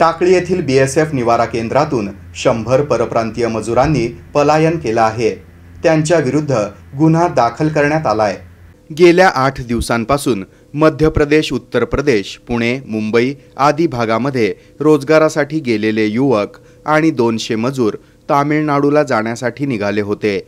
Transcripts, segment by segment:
टाकळी येथील बी S F निवारा केंद्रातून शंभर परप्रांतीय मजुरांनी पलायन केलं आहे त्यांच्या विरुद्ध गुन्हा दाखल करण्यात आलाय गेल्या आठ दिवसांपासून मध्य प्रदेश उत्तर प्रदेश पुणे मुंबई आदी भागामध्ये रोजगारासाठी गेलेले युवक आणि दोनशे मजूर तामिळनाडूला जाण्यासाठी निघाले होते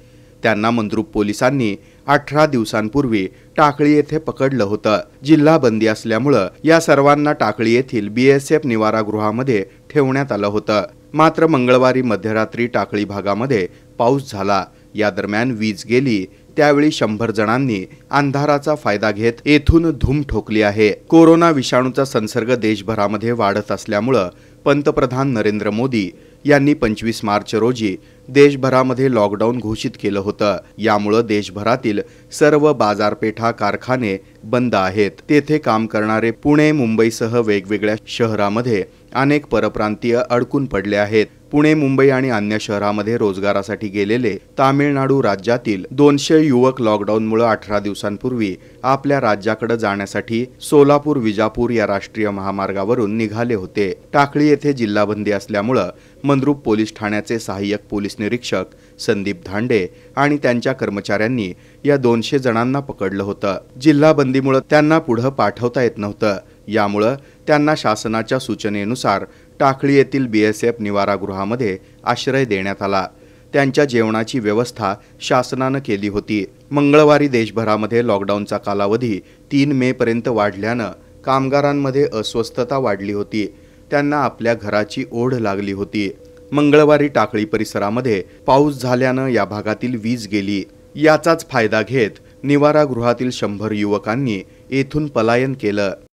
त्यांना मंद्रूप पोलिसांनी अठरा दिवसांपूर्वी टाकळी येथे पकडलं होतं जिल्हा बंदी असल्यामुळं या सर्वांना टाकळी येथील बीएसएफ निवारागृहामध्ये ठेवण्यात आलं होतं मात्र मंगळवारी मध्यरात्री टाकळी भागामध्ये पाऊस झाला या दरम्यान वीज गेली त्यावेळी शंभर जणांनी अंधाराचा फायदा घेत येथून धूम ठोकली आहे कोरोना विषाणूचा संसर्ग देशभरामध्ये वाढत असल्यामुळं पंतप्रधान नरेंद्र मोदी यांनी पंचवीस मार्च रोजी देशभरामध्ये लॉकडाऊन घोषित केलं होतं यामुळं देशभरातील सर्व बाजारपेठा कारखाने बंद आहेत तेथे काम करणारे पुणे मुंबईसह वेगवेगळ्या शहरामध्ये अनेक परप्रांतीय अडकून पडले आहेत पुणे मुंबई आणि अन्य शहरामध्ये रोजगारासाठी गेलेले तामिळनाडू राज्यातील दोनशे युवक लॉकडाऊनमुळे अठरा दिवसांपूर्वी आपल्या राज्याकडे जाण्यासाठी सोलापूर विजापूर या राष्ट्रीय महामार्गावरून निघाले होते टाकळी येथे जिल्हाबंदी असल्यामुळं मंद्रुप पोलीस ठाण्याचे सहाय्यक पोलीस निरीक्षक संदीप धांडे आणि त्यांच्या कर्मचाऱ्यांनी या दोनशे जणांना पकडलं होतं जिल्हा बंदीमुळे त्यांना पुढं पाठवता येत नव्हतं यामुळं त्यांना शासनाच्या सूचनेनुसार टाकळी येथील बीएसएफ निवारागृहामध्ये आश्रय देण्यात आला त्यांच्या जेवणाची व्यवस्था शासनानं केली होती मंगळवारी देशभरामध्ये लॉकडाऊनचा कालावधी तीन पर्यंत वाढल्यानं कामगारांमध्ये अस्वस्थता वाढली होती त्यांना आपल्या घराची ओढ लागली होती मंगळवारी टाकळी परिसरामध्ये पाऊस झाल्यानं या भागातील वीज गेली याचाच फायदा घेत निवारागृहातील शंभर युवकांनी येथून पलायन केलं